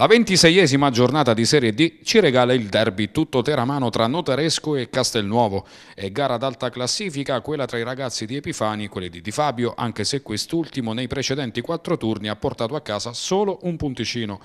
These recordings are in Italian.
La ventiseiesima giornata di Serie D ci regala il derby tutto teramano tra Notaresco e Castelnuovo È gara d'alta classifica quella tra i ragazzi di Epifani e quelli di Di Fabio, anche se quest'ultimo nei precedenti quattro turni ha portato a casa solo un punticino.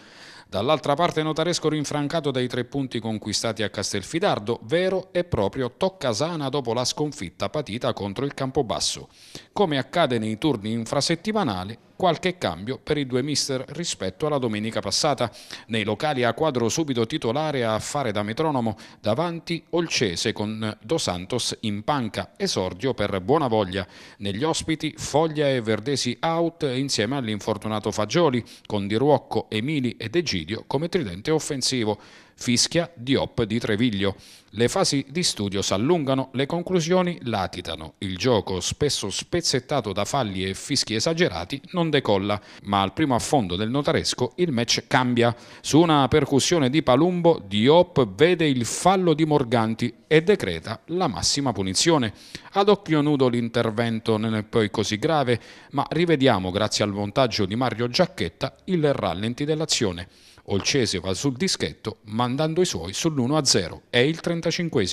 Dall'altra parte Notaresco rinfrancato dai tre punti conquistati a Castelfidardo, vero e proprio toccasana dopo la sconfitta patita contro il Campobasso. Come accade nei turni infrasettimanali, qualche cambio per i due mister rispetto alla domenica passata. Nei locali a quadro subito titolare a fare da metronomo davanti Olcese con Dos Santos in panca, esordio per buona voglia. Negli ospiti Foglia e Verdesi out insieme all'infortunato Fagioli con Di Ruocco, Emili ed Egidio come tridente offensivo. Fischia Diop di Treviglio. Le fasi di studio s'allungano, le conclusioni latitano. Il gioco, spesso spezzettato da falli e fischi esagerati, non decolla, ma al primo affondo del notaresco il match cambia. Su una percussione di Palumbo, Diop vede il fallo di Morganti e decreta la massima punizione. Ad occhio nudo l'intervento non è poi così grave, ma rivediamo, grazie al montaggio di Mario Giacchetta, il rallenti dell'azione. Olcese va sul dischetto mandando i suoi sull'1-0, è il 35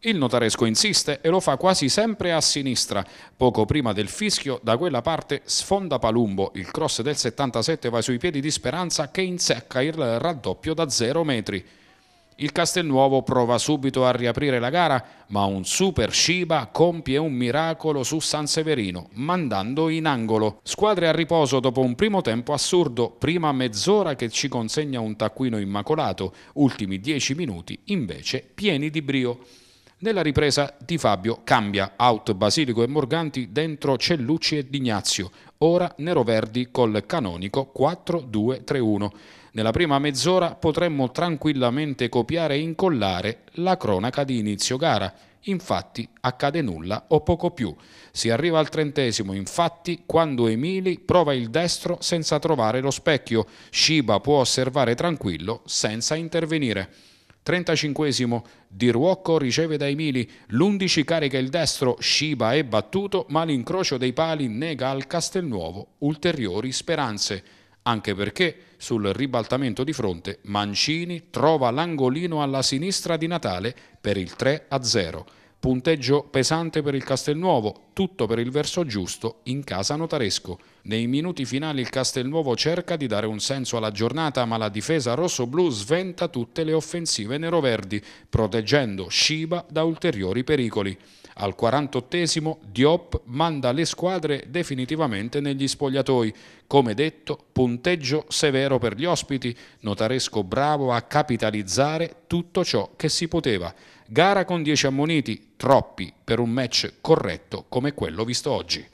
il notaresco insiste e lo fa quasi sempre a sinistra. Poco prima del fischio, da quella parte sfonda Palumbo. Il cross del 77 va sui piedi di Speranza che insecca il raddoppio da 0 metri. Il Castelnuovo prova subito a riaprire la gara, ma un super Shiba compie un miracolo su San Severino, mandando in angolo. Squadre a riposo dopo un primo tempo assurdo, prima mezz'ora che ci consegna un taccuino immacolato, ultimi dieci minuti invece pieni di brio. Nella ripresa Di Fabio cambia, out Basilico e Morganti, dentro Cellucci e D'Ignazio, Ora neroverdi col canonico 4-2-3-1. Nella prima mezz'ora potremmo tranquillamente copiare e incollare la cronaca di inizio gara. Infatti accade nulla o poco più. Si arriva al trentesimo, infatti, quando Emili prova il destro senza trovare lo specchio. Shiba può osservare tranquillo senza intervenire. 35 Di Ruocco riceve da Emili, l'11 carica il destro, Sciba è battuto ma l'incrocio dei pali nega al Castelnuovo ulteriori speranze, anche perché sul ribaltamento di fronte Mancini trova l'angolino alla sinistra di Natale per il 3-0. Punteggio pesante per il Castelnuovo, tutto per il verso giusto in casa notaresco. Nei minuti finali il Castelnuovo cerca di dare un senso alla giornata, ma la difesa rosso-blu sventa tutte le offensive neroverdi, proteggendo Shiba da ulteriori pericoli. Al 48esimo Diop manda le squadre definitivamente negli spogliatoi. Come detto, punteggio severo per gli ospiti, notaresco bravo a capitalizzare tutto ciò che si poteva. Gara con 10 ammoniti, troppi per un match corretto come quello visto oggi.